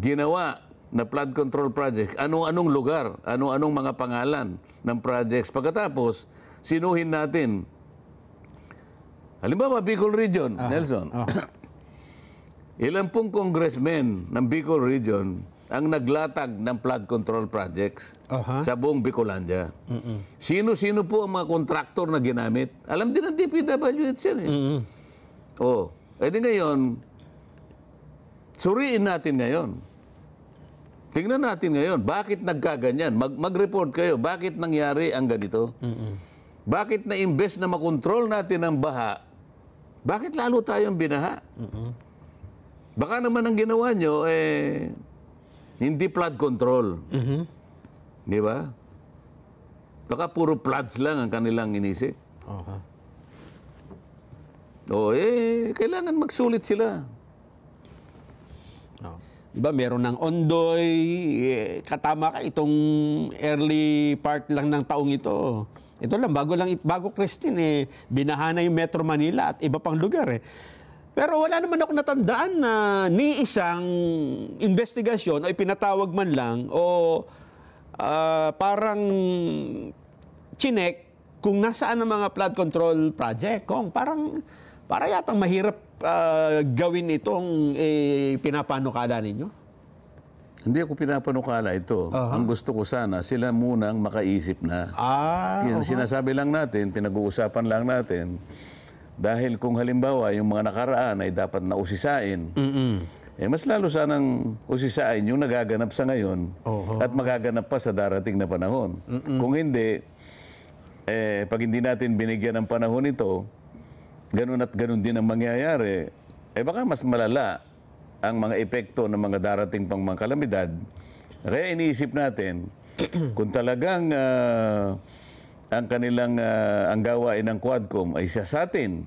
ginawa na flood control project, ano, anong-anong lugar, anong-anong mga pangalan ng projects. Pagkatapos, sinuhin natin. Halimbawa, Bicol Region, uh-huh. Nelson. Uh-huh. Ilan pong congressmen ng Bicol Region ang naglatag ng flood control projects uh-huh. sa buong Bicolandia. Uh-uh. Sino-sino po ang mga kontraktor na ginamit? Alam din ng DPWH yan eh. Uh-uh. Oh, edi ngayon, suriin natin ngayon Tingnan natin ngayon, bakit nagkaganyan? Mag, mag-report kayo, bakit nangyari ang ganito? mm Bakit na imbes na makontrol natin ang baha, bakit lalo tayong binaha? mm Baka naman ang ginawa nyo, eh, hindi flood control. Mm-hmm. Di ba? Baka puro floods lang ang kanilang inisip. Okay. O, eh, kailangan magsulit sila. Diba, meron ng Ondoy, eh, katama ka itong early part lang ng taong ito. Ito lang, bago lang, bago Christine, eh, binaha na yung Metro Manila at iba pang lugar eh. Pero wala naman ako natandaan na ni isang investigasyon o ipinatawag man lang o uh, parang chinek kung nasaan ang mga flood control project. Kung parang, para yatang mahirap uh, gawin itong eh, pinapanukala ninyo? Hindi ako pinapanukala ito. Uh-huh. Ang gusto ko sana, sila munang makaisip na. Ah, uh-huh. Sinasabi lang natin, pinag-uusapan lang natin. Dahil kung halimbawa, yung mga nakaraan ay dapat na usisain, mm-hmm. eh mas lalo sanang usisain yung nagaganap sa ngayon uh-huh. at magaganap pa sa darating na panahon. Mm-hmm. Kung hindi, eh, pag hindi natin binigyan ng panahon ito, ganun at ganun din ang mangyayari, eh baka mas malala ang mga epekto ng mga darating pang mga kalamidad. Kaya iniisip natin, kung talagang uh, ang kanilang uh, ang gawain ng Quadcom ay siya sa atin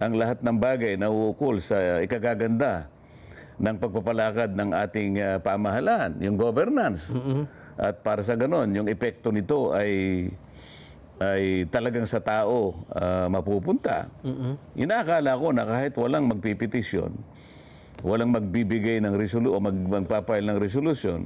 ang lahat ng bagay na uukol sa ikagaganda ng pagpapalakad ng ating uh, pamahalaan, yung governance. Mm-hmm. At para sa ganon, yung epekto nito ay ay talagang sa tao uh, mapupunta. Mm-hmm. Inaakala ko na kahit walang magpipetisyon, walang magbibigay ng resolu o mag, magpapail ng resolution,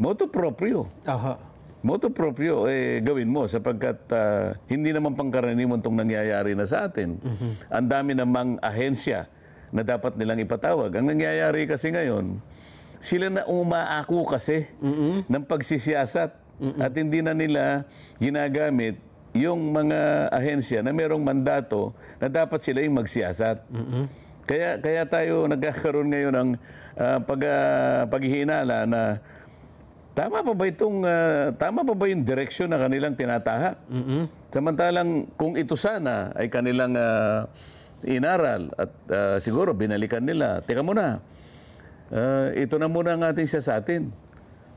moto proprio. Aha. Moto proprio, eh, gawin mo sapagkat uh, hindi naman pangkaraniwan itong nangyayari na sa atin. Mm-hmm. Ang dami namang ahensya na dapat nilang ipatawag. Ang nangyayari kasi ngayon, sila na umaako kasi mm-hmm. ng pagsisiyasat mm-hmm. at hindi na nila ginagamit yung mga ahensya na merong mandato na dapat sila yung magsiyasat. Mm-hmm. Kaya kaya tayo nagkakaroon ngayon ng uh, pag uh, paghihinala na tama pa ba itong uh, tama pa ba yung direksyon na kanilang tinatahak? Mm-hmm. Samantalang kung ito sana ay kanilang uh, inaral at uh, siguro binalikan nila. Teka muna. Uh, ito na muna ang ating siyasatin.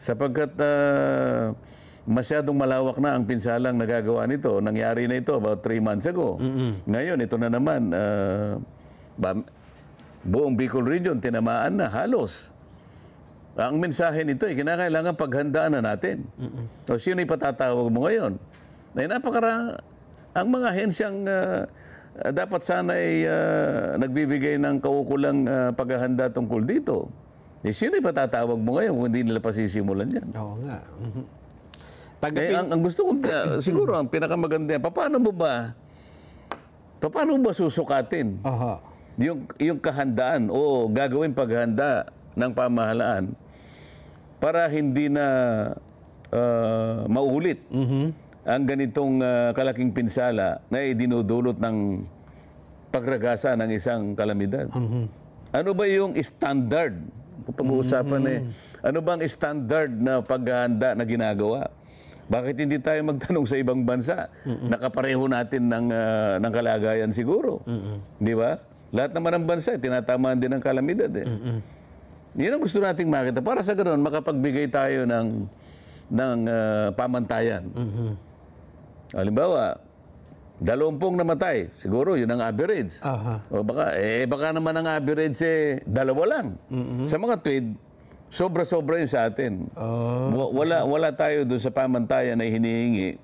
Sapagkat uh, masyadong malawak na ang pinsalang nagagawa nito. Nangyari na ito about three months ago. Mm-hmm. Ngayon, ito na naman, uh, buong Bicol Region, tinamaan na halos. Ang mensahe nito ay kinakailangan paghandaan na natin. Mm-hmm. So, sino ipatatawag mo ngayon? Ay napakara, ang mga hensyang uh, ah, ah, dapat sana ay uh, nagbibigay ng kaukulang uh, paghahanda tungkol dito. Eh, sino ipatatawag mo ngayon kung hindi nila pasisimulan yan? Oo nga. Mm-hmm. Tanggapin. Eh, ang, ang gusto ko, uh, siguro ang pinakamaganda yan, paano mo ba, paano ba susukatin Aha. yung, yung kahandaan o gagawin paghanda ng pamahalaan para hindi na uh, maulit mm-hmm. ang ganitong uh, kalaking pinsala na idinudulot ng pagragasa ng isang kalamidad. Mm-hmm. Ano ba yung standard? Pag-uusapan mm-hmm. eh. Ano bang standard na paghahanda na ginagawa? Bakit hindi tayo magtanong sa ibang bansa? Mm-mm. Nakapareho natin ng, uh, ng kalagayan siguro. Mm-mm. Di ba? Lahat naman ng bansa, tinatamaan din ng kalamidad. Eh. Mm-mm. Yan ang gusto nating makita. Para sa ganoon, makapagbigay tayo ng, ng uh, pamantayan. Mm-hmm. Halimbawa, dalawampung namatay. Siguro, yun ang average. Aha. O baka, eh, baka naman ang average, eh, dalawa lang. Mm-hmm. Sa mga tweed, Sobra-sobra yun sa atin. Oh. Wala, wala tayo doon sa pamantayan na hinihingi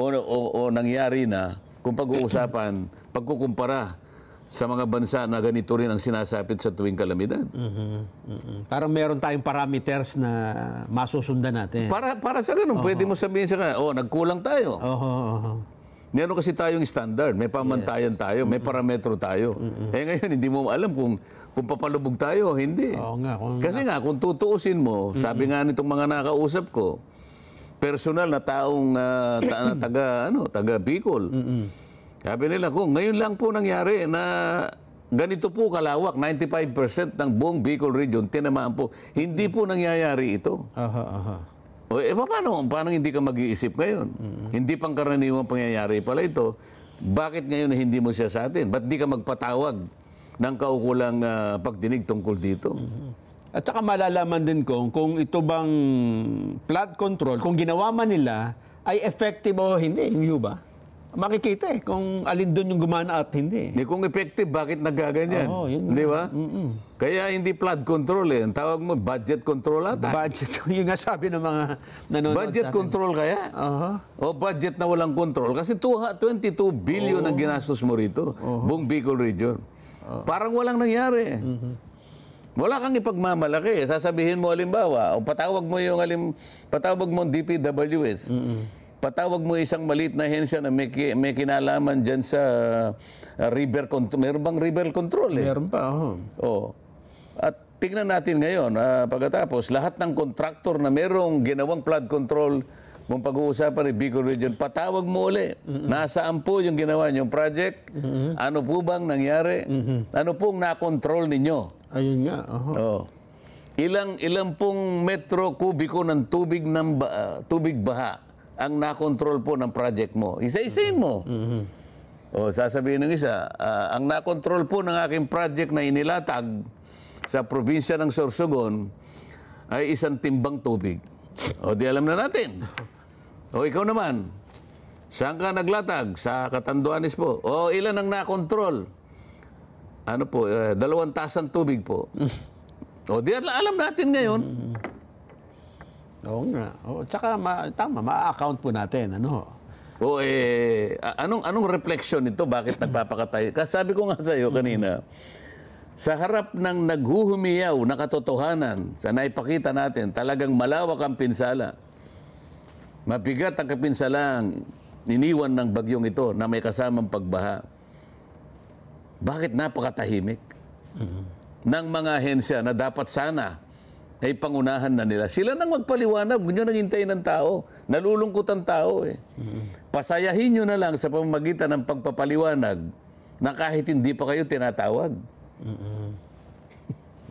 o, o, o nangyari na kung pag-uusapan, pagkukumpara sa mga bansa na ganito rin ang sinasapit sa tuwing kalamidad. Mm-hmm. mm Parang meron tayong parameters na masusundan natin. Para, para sa ganun, uh-huh. pwede mo sabihin sa kanya, oh, nagkulang tayo. Uh-huh. Uh-huh. Meron kasi tayong standard, may pamantayan yes. tayo, may parametro tayo. Mm-mm. Eh ngayon, hindi mo alam kung kung papalubog tayo o hindi. Oo nga, kung kasi nga, kung tutuusin mo, Mm-mm. sabi nga nitong mga nakausap ko, personal na taong uh, ta- taga, ano, taga Bicol. Mm-mm. Sabi nila, kung ngayon lang po nangyari na ganito po kalawak, 95% ng buong Bicol region, tinamaan po, hindi po nangyayari ito. Aha, aha. O, eh, paano, paano hindi ka mag-iisip ngayon? Mm-hmm. Hindi pang karaniwang pangyayari pala ito. Bakit ngayon hindi mo siya sa atin? Ba't di ka magpatawag ng kaukulang uh, pagdinig tungkol dito? Mm-hmm. At saka malalaman din ko kung ito bang flood control, kung ginawa man nila, ay effective o hindi. Hindi ba? makikita eh kung alin doon yung gumana at hindi. Hindi kung effective, bakit nagaganyan? Oo, yun. Di ba? Mm-mm. Kaya hindi flood control eh. Ang tawag mo, budget control ata. Budget. Yung nga sabi ng mga nanonood Budget control kaya? Oo. O budget na walang control. Kasi 22 billion ang ginastos mo rito. Buong Bicol Region. Parang walang nangyari. Mm-hmm. Wala kang ipagmamalaki. Sasabihin mo halimbawa, o patawag mo yung halim, patawag mo ang DPWS. Mm-mm patawag mo isang maliit na hensya na may, may kinalaman dyan sa uh, river control. Meron bang river control eh? Meron pa, oh. At tingnan natin ngayon, uh, pagkatapos, lahat ng contractor na merong ginawang flood control, mong pag-uusapan ni Bicol Region, patawag mo uli. Mm-hmm. Nasaan po yung ginawa niyong project? Mm-hmm. Ano po bang nangyari? Mm-hmm. Ano pong na-control ninyo? Ayun nga. Uh-huh. Oo. Ilang, ilang pong metro kubiko ng tubig, ng ba- ah, tubig baha ang nakontrol po ng project mo. Isa-isain mo. Mm-hmm. O sasabihin ng isa, uh, ang nakontrol po ng aking project na inilatag sa probinsya ng Sorsogon ay isang timbang tubig. O di alam na natin. O ikaw naman, saan ka naglatag? Sa Katanduanes po. O ilan ang nakontrol? Ano po, uh, dalawang tasang tubig po. o di alam natin ngayon. Mm-hmm. Oo nga. Oo, tsaka ma, tama, ma-account po natin. Ano? O eh, anong, anong reflection nito? Bakit nagpapakatay? Sabi ko nga sa iyo kanina, sa harap ng naghuhumiyaw na katotohanan sa naipakita natin, talagang malawak ang pinsala. Mabigat ang kapinsalang iniwan ng bagyong ito na may kasamang pagbaha. Bakit napakatahimik? Mm-hmm. ng mga ahensya na dapat sana ay pangunahan na nila. Sila nang magpaliwanag, huwag nyo nang hintayin ng tao. Nalulungkot ang tao eh. Pasayahin nyo na lang sa pamamagitan ng pagpapaliwanag na kahit hindi pa kayo tinatawag. Mm-mm.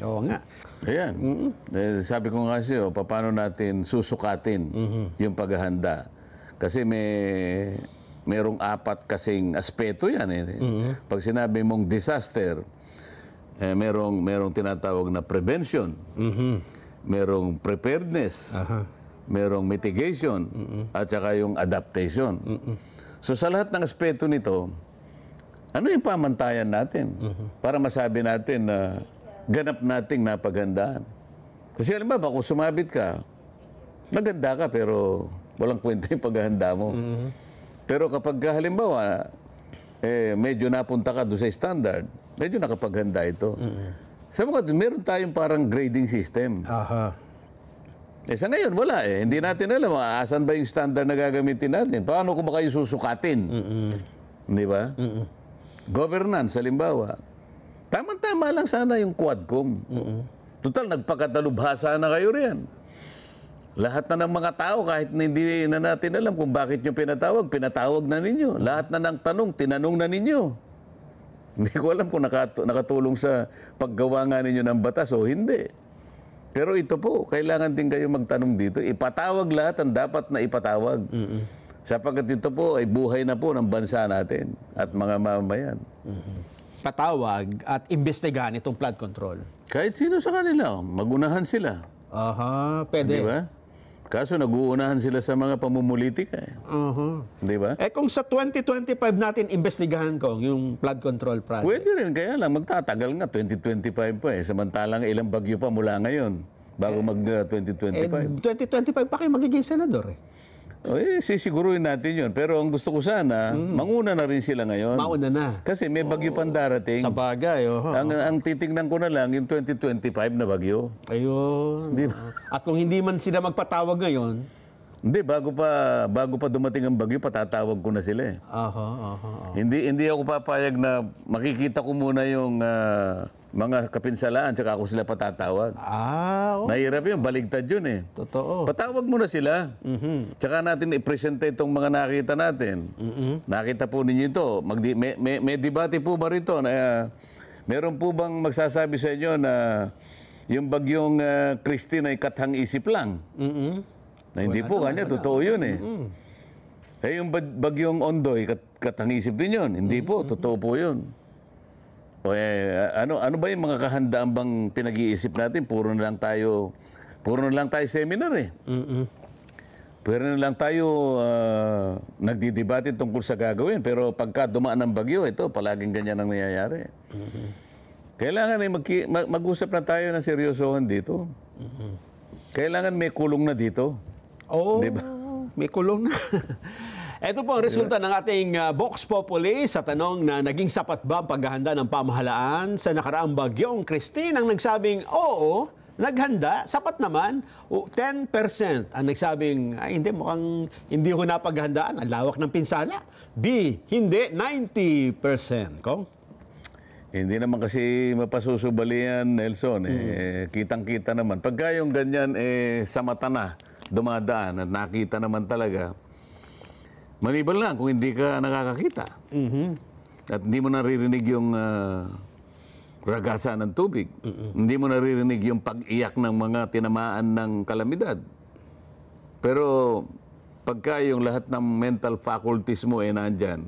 Oo nga. Ayan. Mm-mm. Eh, sabi ko nga sa'yo, paano natin susukatin mm-hmm. yung paghahanda. Kasi may merong apat kasing aspeto yan eh. Mm-hmm. Pag sinabi mong disaster, eh, merong merong tinatawag na prevention. Mm-hmm merong preparedness, Aha. merong mitigation, Mm-mm. at saka yung adaptation. Mm-mm. So sa lahat ng aspeto nito, ano yung pamantayan natin mm-hmm. para masabi natin na ganap nating napaghandaan? Kasi alam ba, kung sumabit ka, maganda ka pero walang kwenta yung paghahanda mo. Mm-hmm. Pero kapag halimbawa, eh, medyo napunta ka doon sa standard, medyo nakapaghanda ito. Mm-hmm. Sabi Sabagat meron tayong parang grading system. Aha. Eh sa ngayon, wala eh. Hindi natin alam, ah, asan ba yung standard na gagamitin natin? Paano ko ba kayo susukatin? Mm-mm. Di ba? Mm-mm. Governance, halimbawa. Tama-tama lang sana yung Quadcom. Mm-mm. Total, nagpakatalubhasa na kayo riyan. Lahat na ng mga tao, kahit hindi na natin alam kung bakit nyo pinatawag, pinatawag na ninyo. Lahat na ng tanong, tinanong na ninyo. Hindi ko alam kung nakatulong sa paggawa nga ninyo ng batas o hindi. Pero ito po, kailangan din kayo magtanong dito. Ipatawag lahat ang dapat na ipatawag. Mm-hmm. Sapagat ito po ay buhay na po ng bansa natin at mga mamamayan. Mm-hmm. Patawag at imbestigahan itong flood control. Kahit sino sa kanila, magunahan sila. Aha, pwede. Di ba? Kaso naguunahan sila sa mga pamumulitika. Eh. Uh-huh. Di ba? Eh kung sa 2025 natin investigahan ko yung flood control project. Pwede rin, kaya lang magtatagal nga 2025 pa eh. Samantalang ilang bagyo pa mula ngayon bago mag-2025. Eh, 2025 uh, eh, pa kayo magiging senador eh. Oh, eh, sisiguruhin natin yun. Pero ang gusto ko sana, mm. manguna na rin sila ngayon. Mauna na. Kasi may bagyo pang darating. Sa bagay, oh. Ang, ang titignan ko na lang, yung 2025 na bagyo. Ayun. Di At kung hindi man sila magpatawag ngayon, hindi, bago pa, bago pa dumating ang bagyo, patatawag ko na sila eh. Aha, aha, aha. Hindi, hindi ako papayag na makikita ko muna yung uh, mga kapinsalaan, tsaka ako sila patatawag. Ah, okay. Oh. Nahirap yun, baligtad yun eh. Totoo. Patawag muna sila. Mm-hmm. Tsaka natin i-present itong mga nakita natin. Mm-hmm. Nakita po ninyo ito. Magdi- may, may, may debate po ba rito? Na, uh, meron po bang magsasabi sa inyo na yung bagyong uh, Christine ay katang isip lang? Mm-hmm. Na hindi po kanya, ano, totoo yun eh. Mm. Eh yung bagyong Ondoy, eh, kat katangisip din yun. Hindi po, mm-hmm. totoo po yun. O eh, ano, ano ba yung mga kahandaan bang pinag-iisip natin? Puro na lang tayo, puro na lang tayo seminar eh. Mm-mm. Puro na lang tayo uh, nagdidebate tungkol sa gagawin. Pero pagka dumaan ng bagyo, ito, palaging ganyan ang nangyayari. Mm-hmm. Kailangan ay eh, mag- mag-usap na tayo ng seryosohan dito. Mm-hmm. Kailangan may kulong na dito. Oh, diba? may kulong na. Ito po ang resulta ng ating uh, Vox Populi sa tanong na naging sapat ba ang paghahanda ng pamahalaan sa nakaraang bagyong Christine ang nagsabing oo, naghanda, sapat naman, 10% ang nagsabing ay hindi, mukhang hindi ko napaghandaan, ang lawak ng pinsala. B, hindi, 90%. Kong? Hindi naman kasi mapasusubali yan, Nelson. Eh, mm-hmm. Kitang-kita naman. Pagka yung ganyan, eh, sa mata na dumadaan at nakita naman talaga, manibal lang kung hindi ka nakakakita. Mm-hmm. At hindi mo naririnig yung uh, ragasa ng tubig. Mm-hmm. Hindi mo naririnig yung pag-iyak ng mga tinamaan ng kalamidad. Pero pagka yung lahat ng mental faculties mo ay eh, nandyan,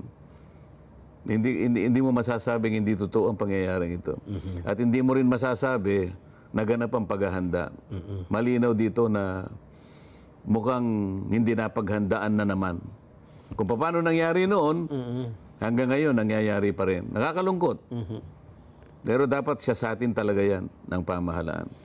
hindi, hindi, hindi mo masasabing hindi totoo ang pangyayaring ito. Mm-hmm. At hindi mo rin masasabi naganap ang paghahanda. Mm-hmm. Malinaw dito na mukhang hindi napaghandaan na naman. Kung paano nangyari noon, mm-hmm. hanggang ngayon nangyayari pa rin. Nakakalungkot. Mm-hmm. Pero dapat siya sa atin talaga yan ng pamahalaan.